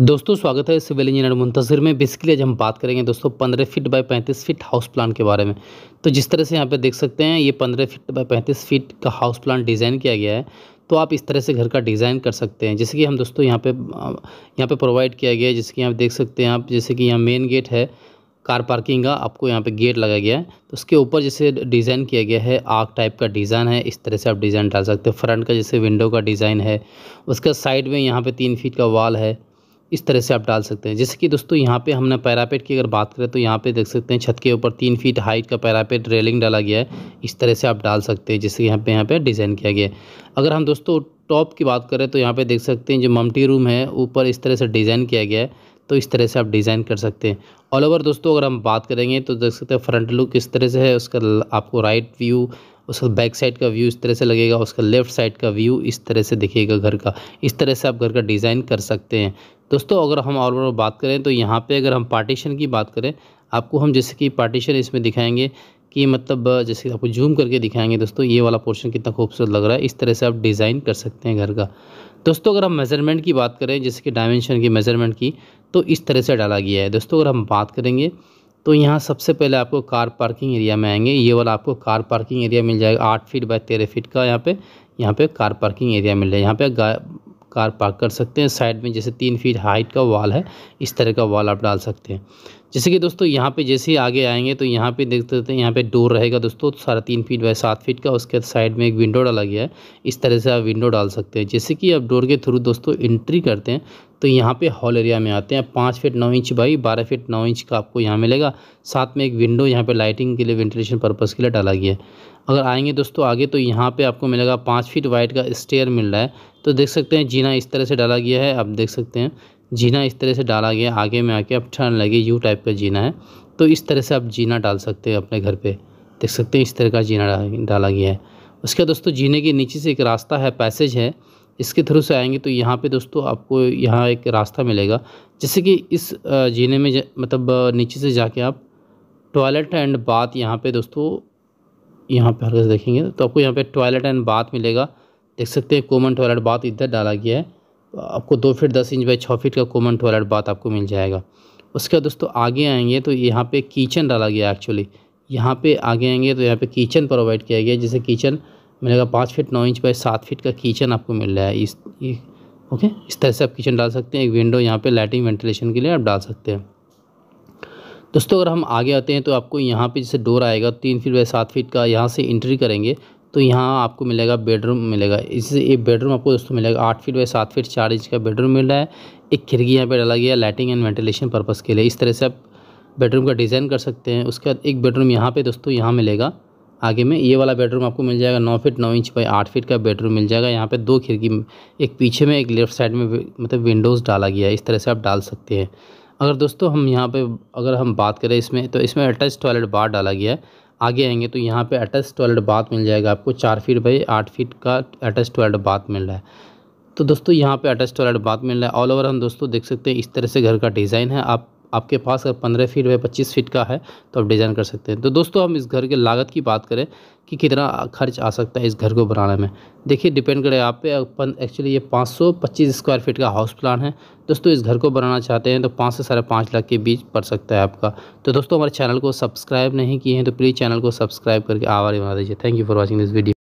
दोस्तों स्वागत है सिविल इंजीनियर मुंतजर में बेसिकली आज हम बात करेंगे दोस्तों पंद्रह फीट बाय पैंतीस फीट हाउस प्लान के बारे में तो जिस तरह से यहाँ पे देख सकते हैं ये पंद्रह फीट बाय पैंतीस फीट का हाउस प्लान डिज़ाइन किया गया है तो आप इस तरह से घर का डिज़ाइन कर सकते हैं जैसे कि हम दोस्तों यहाँ पे यहाँ पे प्रोवाइड किया गया है जैसे कि आप देख सकते हैं आप जैसे कि यहाँ मेन गेट है कार पार्किंग का आपको यहाँ पे गेट लगाया गया है तो उसके ऊपर जैसे डिज़ाइन किया गया है आग टाइप का डिज़ाइन है इस तरह से आप डिज़ाइन डाल सकते हैं फ्रंट का जैसे विंडो का डिज़ाइन है उसका साइड में यहाँ पर तीन फीट का वॉल है इस तरह से आप डाल सकते हैं जैसे कि दोस्तों यहाँ पे हमने पैरापेट की अगर बात करें तो यहाँ पे देख सकते हैं छत के ऊपर तीन फीट हाइट का पैरापेट रेलिंग डाला गया है इस तरह से आप डाल सकते हैं जैसे यहाँ पे यहाँ पे डिज़ाइन किया गया है अगर हम दोस्तों टॉप की बात करें तो यहाँ पर देख सकते हैं जो ममटी रूम है ऊपर इस तरह से डिज़ाइन किया गया है तो इस तरह से आप डिज़ाइन कर सकते हैं ऑल ओवर दोस्तों अगर हम बात करेंगे तो देख सकते हैं फ्रंट लुक किस तरह से है उसका आपको राइट व्यू उसका बैक साइड का व्यू इस तरह से लगेगा उसका लेफ़्ट साइड का व्यू इस तरह से दिखेगा घर का इस तरह से आप घर का डिज़ाइन कर सकते हैं दोस्तों अगर हम और बात करें तो यहाँ पे अगर हम पार्टीशन की बात करें आपको हम जैसे कि पार्टीशन इसमें दिखाएंगे कि मतलब जैसे आपको जूम करके दिखाएंगे दोस्तों ये वाला पोर्शन कितना खूबसूरत लग रहा है इस तरह से आप डिज़ाइन कर सकते हैं घर का दोस्तों अगर हम मेज़रमेंट की बात करें जैसे कि डायमेंशन की मेज़रमेंट की तो इस तरह से डाला गया है दोस्तों अगर हम बात करेंगे तो यहाँ सबसे पहले आपको कार पार्किंग एरिया में आएंगे ये वाला आपको कार पार्किंग एरिया मिल जाएगा आठ फीट बाय तेरह फीट का यहाँ पे यहाँ पे कार पार्किंग एरिया मिल जाएगा यहाँ पे कार पार्क कर सकते हैं साइड में जैसे तीन फीट हाइट का वाल है इस तरह का वाल आप डाल सकते हैं जैसे कि दोस्तों यहाँ पे जैसे ही आगे आएंगे तो यहाँ पे देख सकते हैं यहाँ पे डोर रहेगा दोस्तों तो साढ़े तीन फीट बाय सात फीट का उसके साइड में एक विंडो डाला गया है इस तरह से आप विंडो डाल सकते हैं जैसे कि आप डोर के थ्रू दोस्तों एंट्री करते हैं तो यहाँ पे हॉल एरिया में आते हैं पाँच फीट नौ इंच बाई बारह फीट नौ इंच का आपको यहाँ मिलेगा साथ में एक विंडो यहाँ पर लाइटिंग के लिए वेंटिलेशन पर्पज़ के लिए डाला गया है अगर आएंगे दोस्तों आगे तो यहाँ पे आपको मिलेगा पाँच फीट वाइड का स्टेयर मिल रहा है तो देख सकते हैं जीना इस तरह से डाला गया है आप देख सकते हैं जीना इस तरह से डाला गया आगे में आके अब ठंड लगे यू टाइप का जीना है तो इस तरह से आप जीना डाल सकते हैं अपने घर पर देख सकते हैं इस तरह का जीना डाला गया है उसके बाद दोस्तों जीने के नीचे से एक रास्ता है पैसेज है इसके थ्रू से आएंगे तो यहाँ पे दोस्तों आपको यहाँ एक रास्ता मिलेगा जैसे कि इस जीने में मतलब नीचे से जाके आप टॉयलेट एंड बाथ यहाँ पर दोस्तों यहाँ पर हर देखेंगे तो आपको यहाँ पर टॉयलेट एंड बाथ मिलेगा देख सकते हैं कोमन टॉयलेट बात इधर डाला गया है आपको दो फीट दस इंच बाई छः फीट का कोमन टॉयलेट बात आपको मिल जाएगा उसके बाद दोस्तों आगे आएंगे तो यहाँ पे किचन डाला गया एक्चुअली यहाँ पे आगे आएंगे तो यहाँ पे किचन प्रोवाइड किया गया जैसे किचन मिलेगा पाँच फीट नौ इंच बाई सात फीट का किचन आपको मिल रहा है इस ओके इस तरह से आप किचन डाल सकते हैं एक विंडो यहाँ पर लाइटिंग वेंटिलेशन के लिए आप डाल सकते हैं दोस्तों अगर हम आगे आते हैं तो आपको यहाँ पे जैसे डोर आएगा तीन फीट बाई सात फीट का यहाँ से इंट्री करेंगे तो यहाँ आपको मिलेगा बेडरूम मिलेगा इससे ये बेडरूम आपको दोस्तों मिलेगा आठ फीट बाई सात फीट चार इंच का बेडरूम मिल रहा है एक खिड़की यहाँ पर डाला गया लाइटिंग एंड वेंटिलेशन पर्पज़ के लिए इस तरह से आप बेडरूम का डिज़ाइन कर सकते हैं उसके बाद एक बेडरूम यहाँ पर दोस्तों यहाँ मिलेगा आगे में ये वाला बेडरूम आपको मिल जाएगा नौ फीट नौ इंच बाई आठ फीट का बेडरूम मिल जाएगा यहाँ पर दो खिड़की एक पीछे में एक लेफ्ट साइड में मतलब विंडोज़ डाला गया है इस तरह से आप डाल सकते हैं अगर दोस्तों हम यहाँ पे अगर हम बात करें इसमें तो इसमें अटैच टॉयलेट बार डाला गया है आगे आएंगे तो यहाँ पे अटैच टॉयलेट बाथ मिल जाएगा आपको चार फीट बाई आठ फीट का अटैच टॉयलेट बाथ मिल रहा है तो दोस्तों यहाँ पे अटैच टॉयलेट बाथ मिल रहा है ऑल ओवर हम दोस्तों देख सकते हैं इस तरह से घर का डिज़ाइन है आप आपके पास अगर पंद्रह फीट व पच्चीस फीट का है तो आप डिज़ाइन कर सकते हैं तो दोस्तों हम इस घर के लागत की बात करें कि कितना खर्च आ सकता है इस घर को बनाने में देखिए डिपेंड करें आप पे एक्चुअली ये पाँच सौ पच्चीस स्क्वायर फीट का हाउस प्लान है दोस्तों इस घर को बनाना चाहते हैं तो पाँच से साढ़े पाँच लाख के बीच पड़ सकता है आपका तो दोस्तों हमारे चैनल को सब्सक्राइब नहीं किए हैं तो प्लीज़ चैनल को सब्सक्राइब करके आवाज़ बना दीजिए thank you for watching this video